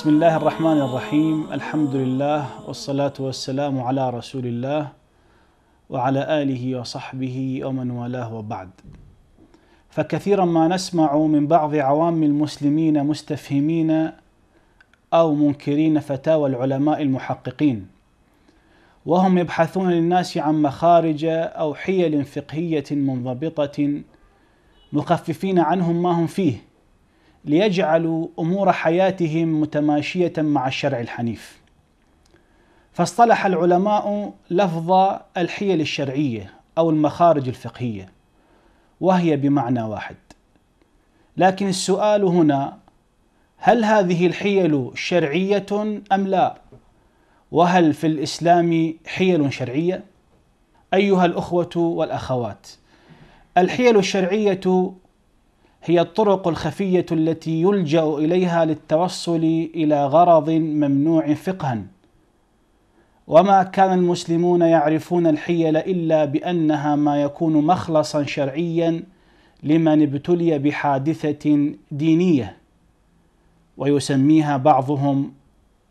بسم الله الرحمن الرحيم الحمد لله والصلاة والسلام على رسول الله وعلى آله وصحبه ومن والاه وبعد فكثيرا ما نسمع من بعض عوام المسلمين مستفهمين أو منكرين فتاوى العلماء المحققين وهم يبحثون للناس عن مخارج أو حيل فقهية منضبطة مخففين عنهم ما هم فيه ليجعلوا امور حياتهم متماشيه مع الشرع الحنيف. فاصطلح العلماء لفظ الحيل الشرعيه او المخارج الفقهيه وهي بمعنى واحد. لكن السؤال هنا هل هذه الحيل شرعيه ام لا؟ وهل في الاسلام حيل شرعيه؟ ايها الاخوه والاخوات الحيل الشرعيه هي الطرق الخفية التي يلجأ إليها للتوصل إلى غرض ممنوع فقها وما كان المسلمون يعرفون الحيل إلا بأنها ما يكون مخلصا شرعيا لمن ابتلي بحادثة دينية ويسميها بعضهم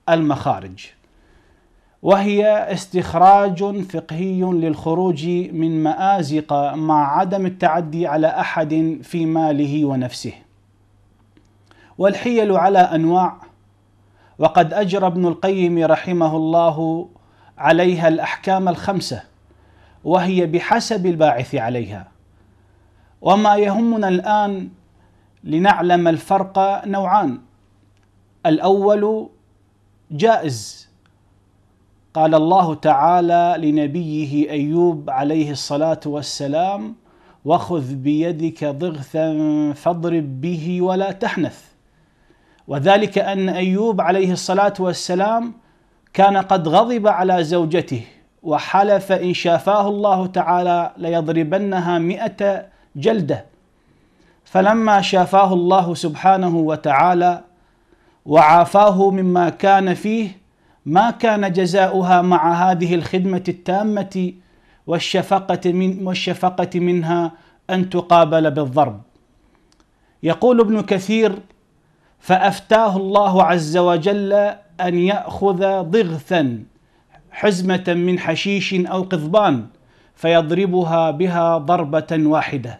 المخارج وهي استخراج فقهي للخروج من مآزق مع عدم التعدي على أحد في ماله ونفسه. والحيل على أنواع وقد أجرى ابن القيم رحمه الله عليها الأحكام الخمسة وهي بحسب الباعث عليها. وما يهمنا الآن لنعلم الفرق نوعان. الأول جائز قال الله تعالى لنبيه ايوب عليه الصلاه والسلام وخذ بيدك ضغثا فاضرب به ولا تحنث وذلك ان ايوب عليه الصلاه والسلام كان قد غضب على زوجته وحلف ان شافاه الله تعالى ليضربنها مئة جلده فلما شافاه الله سبحانه وتعالى وعافاه مما كان فيه ما كان جزاؤها مع هذه الخدمة التامة والشفقة من والشفقة منها أن تقابل بالضرب. يقول ابن كثير: فأفتاه الله عز وجل أن يأخذ ضغثا حزمة من حشيش أو قضبان فيضربها بها ضربة واحدة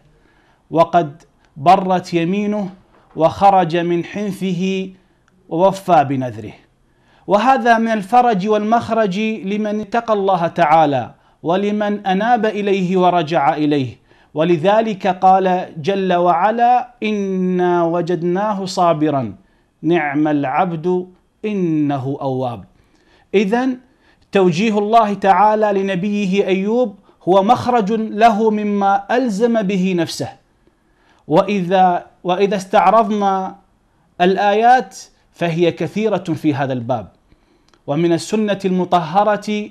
وقد برت يمينه وخرج من حنثه ووفى بنذره وهذا من الفرج والمخرج لمن اتقى الله تعالى ولمن اناب اليه ورجع اليه ولذلك قال جل وعلا انا وجدناه صابرا نعم العبد انه اواب اذا توجيه الله تعالى لنبيه ايوب هو مخرج له مما الزم به نفسه واذا واذا استعرضنا الايات فهي كثيره في هذا الباب ومن السنة المطهرة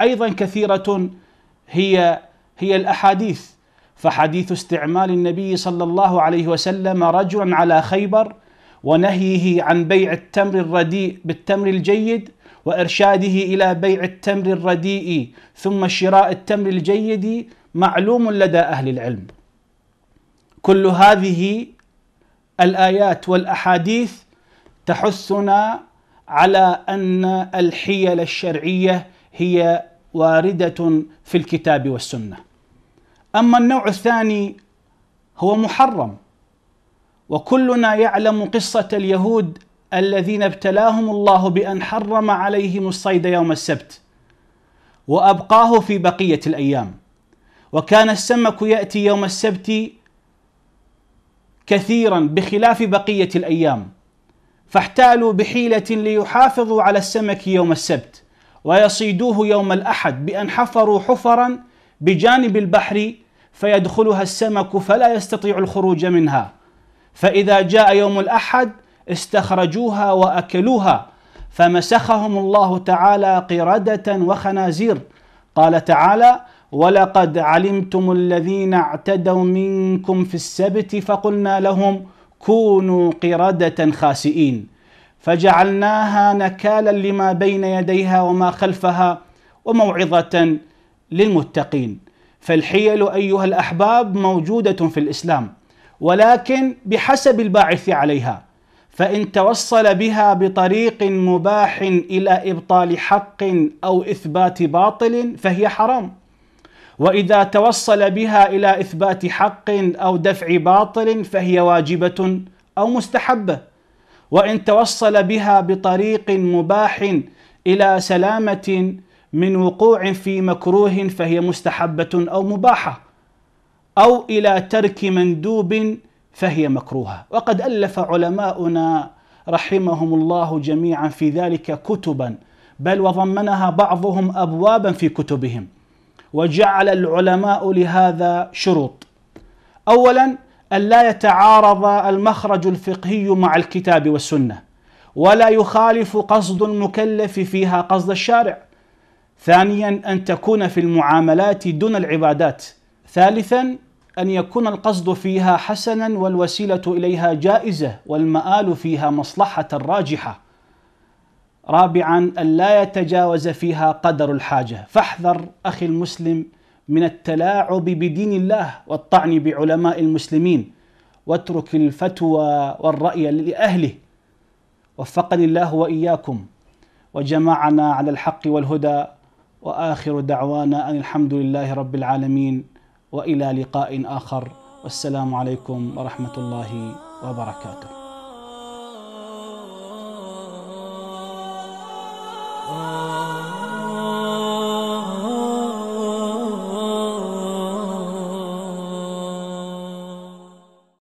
أيضا كثيرة هي هي الأحاديث فحديث استعمال النبي صلى الله عليه وسلم رجلا على خيبر ونهيه عن بيع التمر الرديء بالتمر الجيد وارشاده الى بيع التمر الرديء ثم شراء التمر الجيد معلوم لدى اهل العلم. كل هذه الايات والاحاديث تحثنا على ان الحيل الشرعيه هي وارده في الكتاب والسنه. اما النوع الثاني هو محرم وكلنا يعلم قصه اليهود الذين ابتلاهم الله بان حرم عليهم الصيد يوم السبت وابقاه في بقيه الايام. وكان السمك ياتي يوم السبت كثيرا بخلاف بقيه الايام فاحتالوا بحيلة ليحافظوا على السمك يوم السبت ويصيدوه يوم الأحد بأن حفروا حفرا بجانب البحر فيدخلها السمك فلا يستطيع الخروج منها فإذا جاء يوم الأحد استخرجوها وأكلوها فمسخهم الله تعالى قردة وخنازير قال تعالى ولقد علمتم الذين اعتدوا منكم في السبت فقلنا لهم كونوا قردة خاسئين فجعلناها نكالا لما بين يديها وما خلفها وموعظة للمتقين فالحيل أيها الأحباب موجودة في الإسلام ولكن بحسب الباعث عليها فإن توصل بها بطريق مباح إلى إبطال حق أو إثبات باطل فهي حرام واذا توصل بها الى اثبات حق او دفع باطل فهي واجبه او مستحبه وان توصل بها بطريق مباح الى سلامه من وقوع في مكروه فهي مستحبه او مباحه او الى ترك مندوب فهي مكروهه وقد الف علماؤنا رحمهم الله جميعا في ذلك كتبا بل وضمنها بعضهم ابوابا في كتبهم وجعل العلماء لهذا شروط اولا ان لا يتعارض المخرج الفقهي مع الكتاب والسنه ولا يخالف قصد المكلف فيها قصد الشارع ثانيا ان تكون في المعاملات دون العبادات ثالثا ان يكون القصد فيها حسنا والوسيله اليها جائزه والمآل فيها مصلحه راجحه رابعا أن لا يتجاوز فيها قدر الحاجة فاحذر أخي المسلم من التلاعب بدين الله والطعن بعلماء المسلمين واترك الفتوى والرأي لأهله وفقني الله وإياكم وجمعنا على الحق والهدى وآخر دعوانا أن الحمد لله رب العالمين وإلى لقاء آخر والسلام عليكم ورحمة الله وبركاته